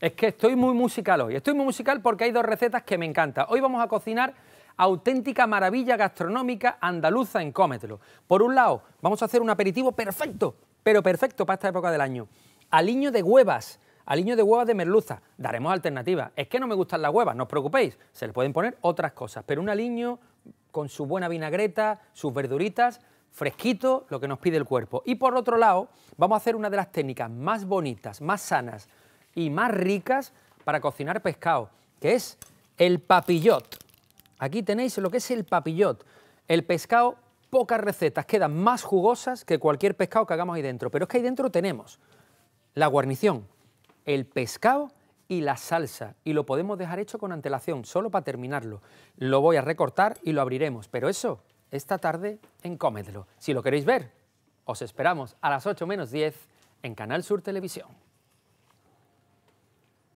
Es que estoy muy musical hoy. Estoy muy musical porque hay dos recetas que me encantan. Hoy vamos a cocinar auténtica maravilla gastronómica andaluza en Cómetelo. Por un lado, vamos a hacer un aperitivo perfecto, pero perfecto para esta época del año. Aliño de huevas, aliño de huevas de merluza. Daremos alternativas. Es que no me gustan las huevas, no os preocupéis. Se le pueden poner otras cosas, pero un aliño con su buena vinagreta, sus verduritas, fresquito, lo que nos pide el cuerpo. Y por otro lado, vamos a hacer una de las técnicas más bonitas, más sanas, y más ricas para cocinar pescado, que es el papillot. Aquí tenéis lo que es el papillot. El pescado, pocas recetas quedan más jugosas que cualquier pescado que hagamos ahí dentro. Pero es que ahí dentro tenemos la guarnición, el pescado y la salsa. Y lo podemos dejar hecho con antelación, solo para terminarlo. Lo voy a recortar y lo abriremos. Pero eso, esta tarde en Si lo queréis ver, os esperamos a las 8 menos 10 en Canal Sur Televisión.